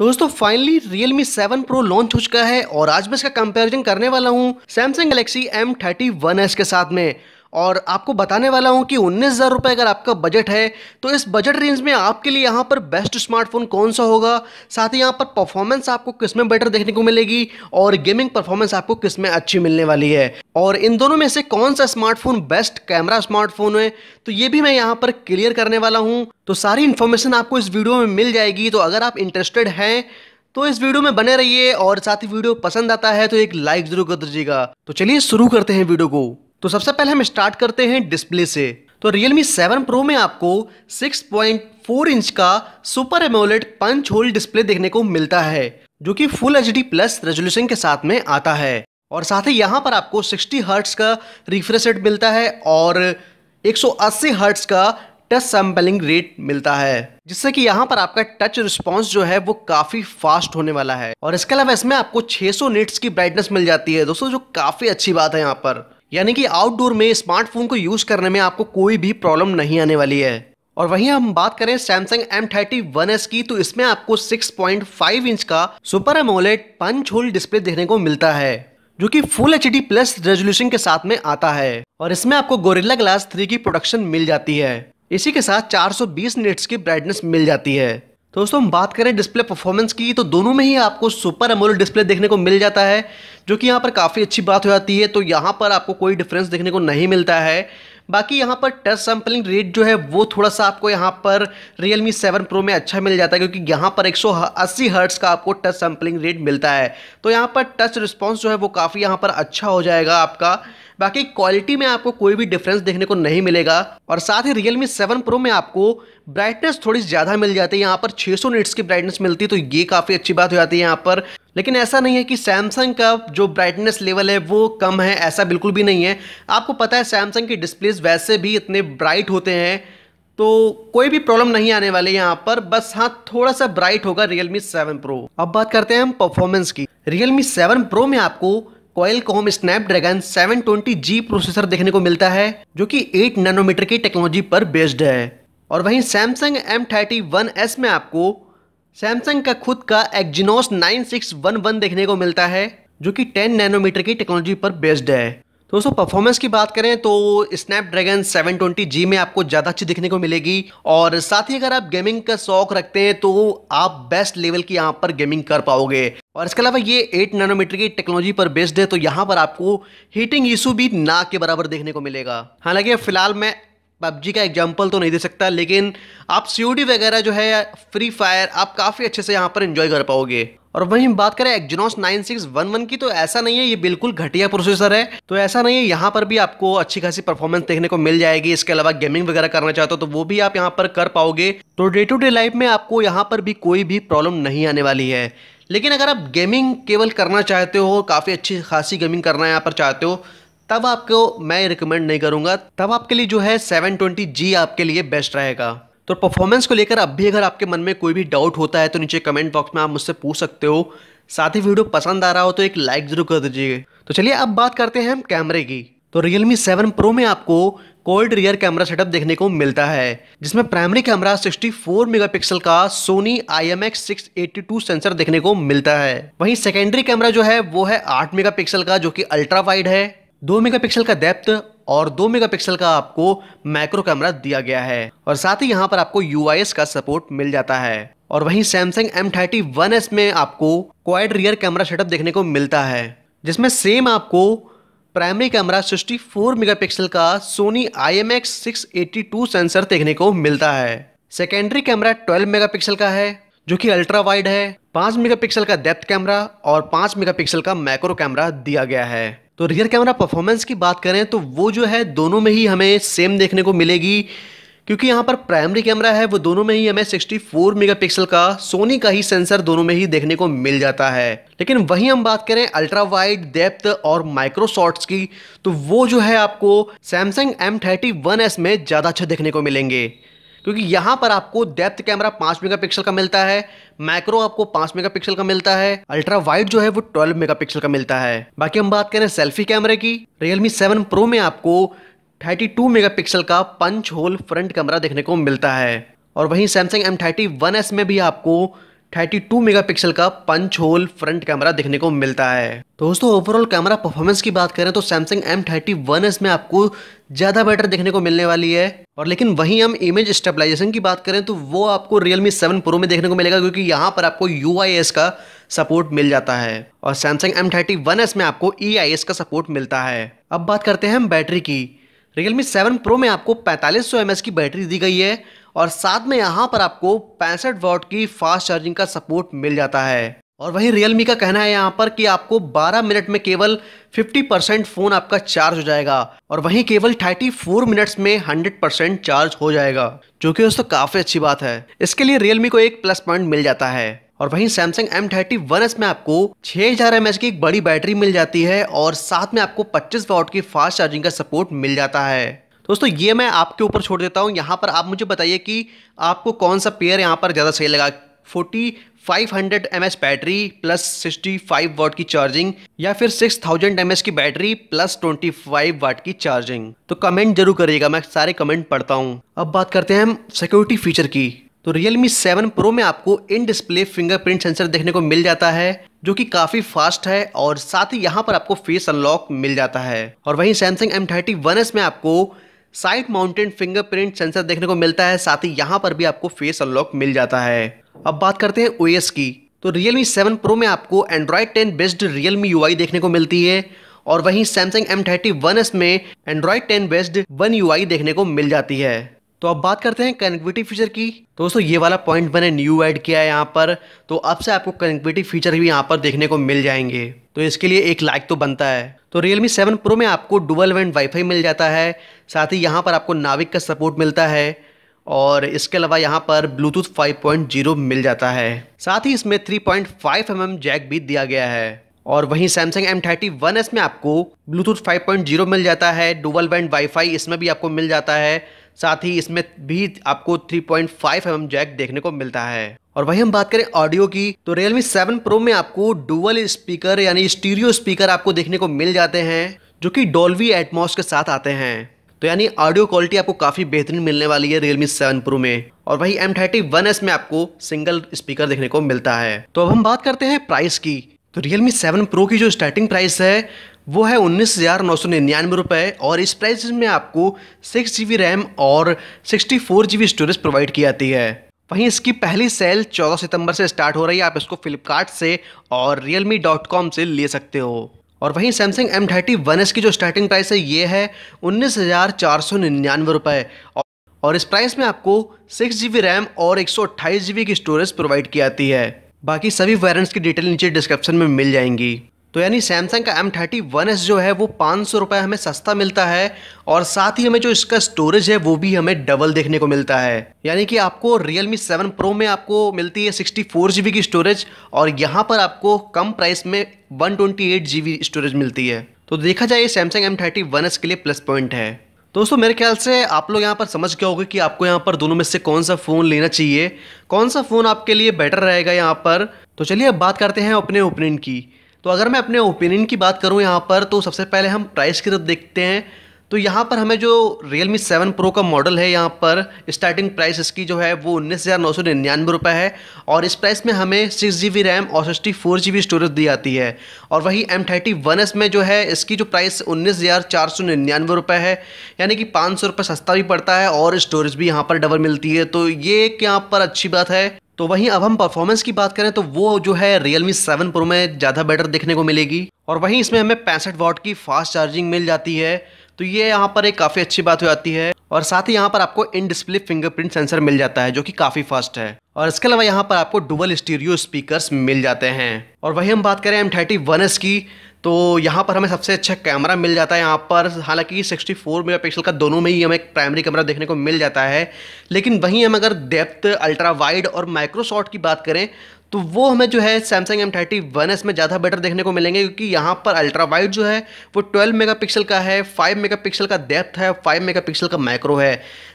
तो दोस्तों finally Realme 7 Pro launch हो चुका है और आज मैं इसका कंपैरिजन करने वाला हूँ सैमसंग गैलेक्सी M31s के साथ में और आपको बताने वाला हूँ कि उन्नीस हज़ार रुपये अगर आपका बजट है तो इस बजट रेंज में आपके लिए यहाँ पर बेस्ट स्मार्टफोन कौन सा होगा साथ ही यहाँ पर परफॉर्मेंस आपको किस में बेटर देखने को मिलेगी और गेमिंग परफॉर्मेंस आपको किस में अच्छी मिलने वाली है और इन दोनों में से कौन सा स्मार्टफोन बेस्ट कैमरा स्मार्टफोन है तो ये भी मैं यहाँ पर क्लियर करने वाला हूँ तो सारी इन्फॉर्मेशन आपको इस वीडियो में मिल जाएगी तो अगर आप इंटरेस्टेड हैं तो इस वीडियो में बने रहिए और साथ ही वीडियो पसंद आता है तो एक लाइक जरूर कर दीजिएगा तो चलिए शुरू करते हैं वीडियो को तो सबसे पहले हम स्टार्ट करते हैं डिस्प्ले से तो Realme 7 Pro में आपको 6.4 इंच का super AMOLED punch hole display देखने को मिलता है जो कि full H D plus resolution के साथ में आता है और साथ ही यहाँ पर आपको 60 हर्ट्स का रिफ्रेश रेट मिलता है और 180 हर्ट्स का टच सैम्पलिंग रेट मिलता है जिससे कि यहाँ पर आपका टच रिस्पॉन्स जो है वो काफी फास्ट होने वाला है और इसके अलावा इसमें आपको 600 सौ की ब्राइटनेस मिल जाती है दोस्तों जो काफी अच्छी बात है यहाँ पर यानी कि आउटडोर में स्मार्टफोन को यूज़ करने में आपको कोई भी प्रॉब्लम नहीं आने वाली है और वहीं हम बात करें Samsung M thirty one S की तो इसमें आपको 6.5 इंच का super AMOLED punch hole display देखने को मिलता है जो कि full H D plus resolution के साथ में आता है और इसमें आपको गोरिल्ला ग्लास थ्री की प्रोडक्शन मिल जाती है इसी के साथ 420 सौ की ब्राइटनेस मिल जाती है दोस्तों हम बात करें डिस्प्ले परफॉर्मेंस की तो दोनों में ही आपको सुपर एमोलेड डिस्प्ले देखने को मिल जाता है जो कि यहाँ पर काफ़ी अच्छी बात हो जाती है तो यहाँ पर आपको कोई डिफरेंस देखने को नहीं मिलता है बाकी यहाँ पर टच सैम्पलिंग रेट जो है वो थोड़ा सा आपको यहाँ पर रियल मी सेवन प्रो में अच्छा मिल जाता है क्योंकि यहाँ पर 180 हर्ट्स का आपको टच सैम्पलिंग रेट मिलता है तो यहाँ पर टच रिस्पॉन्स जो है वो काफ़ी यहाँ पर अच्छा हो जाएगा आपका बाकी क्वालिटी में आपको कोई भी डिफरेंस देखने को नहीं मिलेगा और साथ ही रियलमी सेवन प्रो में आपको ब्राइटनेस थोड़ी ज़्यादा मिल जाती है यहाँ पर 600 सौ की ब्राइटनेस मिलती है तो ये काफ़ी अच्छी बात हो जाती है यहाँ पर लेकिन ऐसा नहीं है कि सैमसंग का जो ब्राइटनेस लेवल है वो कम है ऐसा बिल्कुल भी नहीं है आपको पता है सैमसंग के डिस्प्लेस वैसे भी इतने ब्राइट होते हैं तो कोई भी प्रॉब्लम नहीं आने वाली यहाँ पर बस हाँ थोड़ा सा ब्राइट होगा रियलमी सेवन प्रो अब बात करते हैं हम परफॉर्मेंस की रियलमी सेवन प्रो में आपको कॉयलकॉम स्नैपड्रैगन 720G प्रोसेसर देखने को मिलता है जो कि 8 नैनोमीटर की टेक्नोलॉजी पर बेस्ड है और वहीं सैमसंग एम थर्टी में आपको सैमसंग का खुद का एक्जिनोस 9611 देखने को मिलता है जो कि 10 नैनोमीटर की टेक्नोलॉजी पर बेस्ड है तो दोस्तों परफॉर्मेंस की बात करें तो स्नैपड्रैगन 720G में आपको ज़्यादा अच्छी दिखने को मिलेगी और साथ ही अगर आप गेमिंग का शौक रखते हैं तो आप बेस्ट लेवल की यहाँ पर गेमिंग कर पाओगे और इसके अलावा ये 8 नैनोमीटर की टेक्नोलॉजी पर बेस्ड है तो यहाँ पर आपको हीटिंग इशू भी ना के बराबर देखने को मिलेगा हालांकि फिलहाल मैं पबजी का एग्जाम्पल तो नहीं दे सकता लेकिन आप सी वगैरह जो है फ्री फायर आप काफ़ी अच्छे से यहाँ पर इन्जॉय कर पाओगे और वहीं बात करें एक्जनोस 9611 की तो ऐसा नहीं है ये बिल्कुल घटिया प्रोसेसर है तो ऐसा नहीं है यहाँ पर भी आपको अच्छी खासी परफॉर्मेंस देखने को मिल जाएगी इसके अलावा गेमिंग वगैरह करना चाहते हो तो वो भी आप यहाँ पर कर पाओगे तो डे टू डे लाइफ में आपको यहाँ पर भी कोई भी प्रॉब्लम नहीं आने वाली है लेकिन अगर आप गेमिंग केवल करना चाहते हो काफ़ी अच्छी खासी गेमिंग करना यहाँ पर चाहते हो तब आपको मैं रिकमेंड नहीं करूँगा तब आपके लिए जो है सेवन आपके लिए बेस्ट रहेगा तो परफॉर्मेंस को लेकर अब भी अगर आपके मन में कोई भी डाउट होता है तो नीचे कमेंट बॉक्स में आप मुझसे पूछ सकते हो साथ ही वीडियो पसंद आ रहा हो तो एक लाइक ज़रूर कर दीजिए तो चलिए अब बात करते हैं हम कैमरे की तो Realme 7 Pro में आपको कोल्ड रियर कैमरा सेटअप देखने को मिलता है जिसमें प्राइमरी कैमरा 64 मेगापिक्सल का सोनी IMX 682 सेंसर देखने को मिलता है वहीं सेकेंडरी कैमरा जो है वो है 8 मेगापिक्सल का जो कि अल्ट्रा वाइड है 2 मेगापिक्सल का डेप्थ और 2 मेगापिक्सल का आपको मैक्रो कैमरा दिया गया है और साथ ही यहाँ पर आपको यू का सपोर्ट मिल जाता है और वहीं सैमसंग एम थर्टी में आपको क्वाइड रियर कैमरा सेटअप देखने को मिलता है जिसमें सेम आपको प्राइमरी कैमरा 64 मेगापिक्सल का Sony I M X six sensor देखने को मिलता है सेकेंडरी कैमरा 12 मेगापिक्सल का है जो कि अल्ट्रा वाइड है 5 मेगापिक्सल का डेप्थ कैमरा और 5 मेगापिक्सल का मैक्रो कैमरा दिया गया है तो रियर कैमरा परफॉर्मेंस की बात करें तो वो जो है दोनों में ही हमें सेम देखने को मिलेगी क्योंकि यहाँ पर प्राइमरी कैमरा है वो दोनों में ही हमें 64 मेगापिक्सल का सोनी का ही सेंसर दोनों में ही देखने को मिल जाता है लेकिन वहीं हम बात करें अल्ट्रा वाइड डेप्थ और माइक्रो शॉट्स की तो वो जो है आपको सैमसंग एम थर्टी में ज़्यादा अच्छा देखने को मिलेंगे क्योंकि यहां पर आपको डेप्थ कैमरा पाँच मेगापिक्सल का मिलता है मैक्रो आपको मेगा मेगापिक्सल का मिलता है अल्ट्रा वाइड जो है वो ट्वेल्व मेगापिक्सल का मिलता है बाकी हम बात करें सेल्फी कैमरे की रियलमी सेवन प्रो में आपको मेगा पिक्सल का पंच होल फ्रंट कैमरा देखने को मिलता है और वहीं सैमसंग एम थर्टी में भी आपको 32 मेगापिक्सल का पंच होल फ्रंट कैमरा देखने को मिलता है तो दोस्तों ओवरऑल कैमरा परफॉर्मेंस की बात करें तो Samsung M thirty one S में आपको ज़्यादा बेटर देखने को मिलने वाली है और लेकिन वहीं हम इमेज स्टेबलाइजेशन की बात करें तो वो आपको रियलमी सेवन प्रो में देखने को मिलेगा क्योंकि यहाँ पर आपको यू का सपोर्ट मिल जाता है और Samsung M thirty one S में आपको ई e का सपोर्ट मिलता है अब बात करते हैं हम बैटरी की रियलमी सेवन प्रो में आपको पैंतालीस सौ की बैटरी दी गई है और साथ में यहाँ पर आपको पैंसठ वॉट की फास्ट चार्जिंग का सपोर्ट मिल जाता है और वहीं रियलमी का कहना है यहाँ पर कि आपको 12 मिनट में केवल 50 परसेंट फ़ोन आपका चार्ज हो जाएगा और वहीं केवल 34 मिनट्स में 100 परसेंट चार्ज हो जाएगा जो कि दोस्तों काफ़ी अच्छी बात है इसके लिए रियलमी को एक प्लस पॉइंट मिल जाता है और वहीं Samsung M thirty one S में आपको छह हजार एम की एक बड़ी बैटरी मिल जाती है और साथ में आपको पच्चीस वॉट की फास्ट चार्जिंग का सपोर्ट मिल जाता है दोस्तों ये मैं आपके ऊपर छोड़ देता हूँ यहाँ पर आप मुझे बताइए कि आपको कौन सा पेयर यहाँ पर ज़्यादा सही लगा forty five hundred M H battery plus 65 five watt की चार्जिंग या फिर 6000 थाउजेंड की battery plus twenty five watt की चार्जिंग तो कमेंट जरूर करिएगा मैं सारे कमेंट पढ़ता हूँ अब बात करते हैं हम सिक्योरिटी फीचर की तो Realme 7 Pro में आपको इन डिस्प्ले फिंगरप्रिंट सेंसर देखने को मिल जाता है जो कि काफ़ी फास्ट है और साथ ही यहाँ पर आपको फेस अनलॉक मिल जाता है और वहीं Samsung M31s में आपको साइड माउंटेन फिंगरप्रिंट सेंसर देखने को मिलता है साथ ही यहाँ पर भी आपको फेस अनलॉक मिल जाता है अब बात करते हैं ओएस की तो रियलमी सेवन प्रो में आपको Android ten based Realme UI देखने को मिलती है और वहीं Samsung M thirty one S में Android ten based One UI देखने को मिल जाती है तो अब बात करते हैं कनेक्टिविटी फीचर की तो दोस्तों ये वाला पॉइंट मैंने न्यू ऐड किया है यहाँ पर तो अब से आपको कनेक्टिविटी फीचर भी यहाँ पर देखने को मिल जाएंगे तो इसके लिए एक लाइक तो बनता है तो Realme 7 Pro में आपको डुबल वेंट वाईफाई मिल जाता है साथ ही यहाँ पर आपको नाविक का सपोर्ट मिलता है और इसके अलावा यहाँ पर ब्लूटूथ 5.0 मिल जाता है साथ ही इसमें 3.5 पॉइंट mm जैक भी दिया गया है और वहीं Samsung M thirty one S में आपको ब्लूटूथ 5.0 मिल जाता है डुबल बैंड वाईफाई इसमें भी आपको मिल जाता है साथ ही इसमें भी आपको 3.5 पॉइंट mm जैक देखने को मिलता है और वही हम बात करें ऑडियो की तो Realme 7 Pro में आपको डुअल स्पीकर यानी स्टीरियो स्पीकर आपको देखने को मिल जाते हैं जो कि डोल्वी एटमोस के साथ आते हैं तो यानी ऑडियो क्वालिटी आपको काफ़ी बेहतरीन मिलने वाली है Realme 7 Pro में और वही एम एस में आपको सिंगल स्पीकर देखने को मिलता है तो अब हम बात करते हैं प्राइस की तो रियलमी सेवन प्रो की जो स्टार्टिंग प्राइस है वो है उन्नीस हज़ार नौ सौ निन्यानवे रुपये और इस प्राइस में आपको सिक्स जी बी रैम और sixty four G B storage provide की जाती है वहीं इसकी पहली सेल 14 सितंबर से स्टार्ट हो रही है आप इसको फ्लिपकार्ट से और रियलमी से ले सकते हो और वहीं Samsung M thirty one S की जो स्टार्टिंग प्राइस है ये है उन्नीस हज़ार चार सौ निन्यानवे रुपये और इस प्राइस में आपको सिक्स जी बी रैम और एक सौ अट्ठाईस जी बी की स्टोरेज प्रोवाइड की जाती है बाकी सभी वेरियंट्स की डिटेल नीचे डिस्क्रिप्शन में मिल जाएंगी तो यानी सैमसंग का एम थर्टी वन एस जो है वो पाँच सौ रुपये हमें सस्ता मिलता है और साथ ही हमें जो इसका स्टोरेज है वो भी हमें डबल देखने को मिलता है यानी कि आपको रियल मी सेवन प्रो में आपको मिलती है सिक्सटी फोर जी बी की स्टोरेज और यहाँ पर आपको कम प्राइस में one twenty eight G B storage मिलती है तो देखा जाए ये Samsung M thirty one S के लिए प्लस पॉइंट है दोस्तों मेरे ख्याल से आप लोग यहाँ पर समझ गए होगा कि आपको यहाँ पर दोनों में से कौन सा फ़ोन लेना चाहिए कौन सा फ़ोन आपके लिए बेटर रहेगा यहाँ पर तो चलिए अब बात करते हैं अपने ओपिनियन की तो अगर मैं अपने ओपिनियन की बात करूँ यहाँ पर तो सबसे पहले हम प्राइस की तरफ देखते हैं तो यहाँ पर हमें जो रियल मी सेवन प्रो का मॉडल है यहाँ पर स्टार्टिंग प्राइस इसकी जो है वो उन्नीस हज़ार नौ सौ निन्यानवे रुपये है और इस प्राइस में हमें सिक्स जी बी रैम और sixty four G B storage दी जाती है और वही एम थर्टी वन एस में जो है इसकी जो प्राइस उन्नीस हज़ार चार सौ निन्यानवे रुपये है यानी कि पाँच सौ रुपये सस्ता भी पड़ता है और स्टोरेज भी यहाँ पर डबल मिलती है तो ये एक यहाँ पर अच्छी बात है तो वहीं अब हम परफॉर्मेंस की बात करें तो वो जो है Realme 7 Pro में ज़्यादा बेटर देखने को मिलेगी और वहीं इसमें हमें पैंसठ वॉट की फास्ट चार्जिंग मिल जाती है तो ये यहाँ पर एक काफ़ी अच्छी बात हो जाती है और साथ ही यहाँ पर आपको इन डिस्प्ले फिंगरप्रिंट सेंसर मिल जाता है जो कि काफ़ी फास्ट है और इसके अलावा यहाँ पर आपको डुबल स्टीरियो स्पीकर्स मिल जाते हैं और वही हम बात करें एम थर्टी वन एस की तो यहाँ पर हमें सबसे अच्छा कैमरा मिल जाता है यहाँ पर हालांकि 64 पिक्सल का दोनों में ही हमें एक प्राइमरी कैमरा देखने को मिल जाता है लेकिन वहीं हम अगर डेप्थ अल्ट्रा वाइड और माइक्रोसॉफ्ट की बात करें तो वो हमें जो है Samsung M thirty one S में ज़्यादा बेटर देखने को मिलेंगे क्योंकि यहाँ पर अल्ट्रा वाइड जो है वो 12 मेगापिक्सल का है 5 मेगापिक्सल का डेप्थ है 5 मेगापिक्सल का माइक्रो है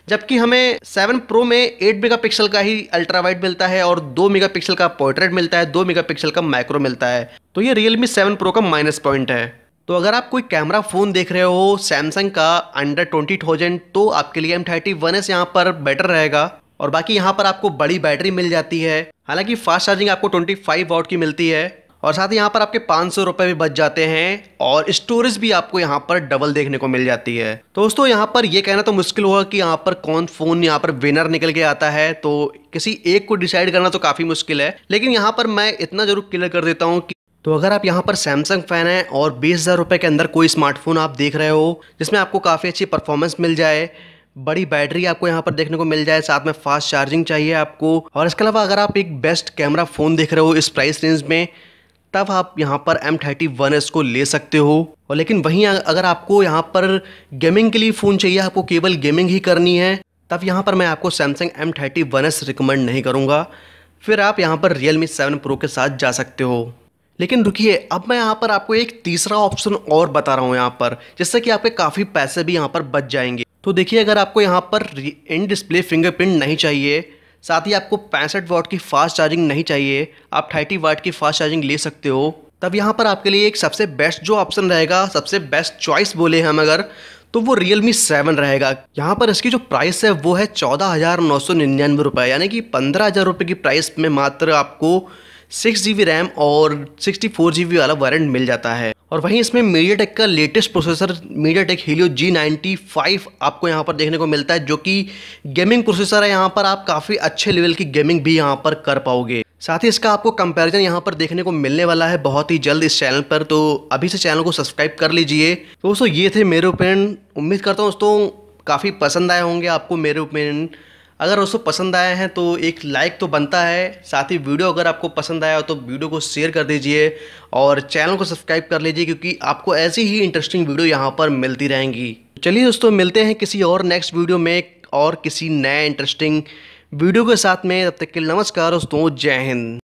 जबकि हमें 7 प्रो में 8 मेगापिक्सल का ही अल्ट्रा वाइड मिलता है और 2 मेगापिक्सल का पोर्ट्रेट मिलता है 2 मेगापिक्सल का माइक्रो मिलता है तो ये रियलमी सेवन प्रो का माइनस पॉइंट है तो अगर आप कोई कैमरा फ़ोन देख रहे हो सैमसंग का अंडर ट्वेंटी थाउजेंड तो आपके लिए एम थर्टी वन एस यहाँ पर बेटर रहेगा और बाकी यहाँ पर आपको बड़ी बैटरी मिल जाती है हालांकि फास्ट चार्जिंग आपको 25 वाट की मिलती है और साथ ही यहाँ पर आपके पाँच सौ भी बच जाते हैं और स्टोरेज भी आपको यहाँ पर डबल देखने को मिल जाती है तो दोस्तों यहाँ पर ये कहना तो मुश्किल होगा कि यहाँ पर कौन फ़ोन यहाँ पर विनर निकल के आता है तो किसी एक को डिसाइड करना तो काफ़ी मुश्किल है लेकिन यहाँ पर मैं इतना ज़रूर क्लियर कर देता हूँ कि तो अगर आप यहाँ पर सैमसंग फ़ैन हैं और बीस हज़ार रुपये के अंदर कोई स्मार्टफोन आप देख रहे हो जिसमें आपको काफ़ी अच्छी परफॉर्मेंस मिल जाए बड़ी बैटरी आपको यहाँ पर देखने को मिल जाए साथ में फास्ट चार्जिंग चाहिए आपको और इसके अलावा अगर आप एक बेस्ट कैमरा फ़ोन देख रहे हो इस प्राइस रेंज में तब आप यहाँ पर एम थर्टी वन एस को ले सकते हो और लेकिन वहीं अगर आपको यहाँ पर गेमिंग के लिए फ़ोन चाहिए आपको केवल गेमिंग ही करनी है तब यहाँ पर मैं आपको Samsung M thirty one S recommend नहीं करूँगा फिर आप यहाँ पर रियल मी सेवन प्रो के साथ जा सकते हो लेकिन रुकिए अब मैं यहाँ पर आपको एक तीसरा ऑप्शन और बता रहा हूँ यहाँ पर जिससे कि आपके काफ़ी पैसे भी यहाँ पर बच जाएंगे तो देखिए अगर आपको यहाँ पर इन डिस्प्ले फिंगरप्रिंट नहीं चाहिए साथ ही आपको पैंसठ वाट की फास्ट चार्जिंग नहीं चाहिए आप थर्टी वाट की फास्ट चार्जिंग ले सकते हो तब यहाँ पर आपके लिए एक सबसे बेस्ट जो ऑप्शन रहेगा सबसे बेस्ट चॉइस बोले हम अगर तो वो रियल मी सेवन रहेगा यहाँ पर इसकी जो प्राइस है वो है चौदह हज़ार नौ सौ निन्यानवे रुपये यानी कि पंद्रह हज़ार रुपये की प्राइस में मात्र आपको सिक्स जी रैम और सिक्सटी फोर वाला वारंट मिल जाता है और वहीं इसमें मीडिया टेक का latest processor MediaTek Helio G ninety five आपको यहाँ पर देखने को मिलता है जो कि गेमिंग प्रोसेसर है यहाँ पर आप काफ़ी अच्छे लेवल की गेमिंग भी यहाँ पर कर पाओगे साथ ही इसका आपको कंपैरिजन यहाँ पर देखने को मिलने वाला है बहुत ही जल्द इस चैनल पर तो अभी से चैनल को सब्सक्राइब कर लीजिए दोस्तों ये थे मेरे ओपिनियन उम्मीद करता हूँ दोस्तों काफ़ी पसंद आए होंगे आपको मेरे ओपिनियन अगर उसको पसंद आए हैं तो एक लाइक तो बनता है साथ ही वीडियो अगर आपको पसंद आया हो तो वीडियो को शेयर कर दीजिए और चैनल को सब्सक्राइब कर लीजिए क्योंकि आपको ऐसी ही इंटरेस्टिंग वीडियो यहाँ पर मिलती रहेंगी चलिए दोस्तों मिलते हैं किसी और नेक्स्ट वीडियो में और किसी नए इंटरेस्टिंग वीडियो के साथ में तब तक के नमस्कार दोस्तों जय हिंद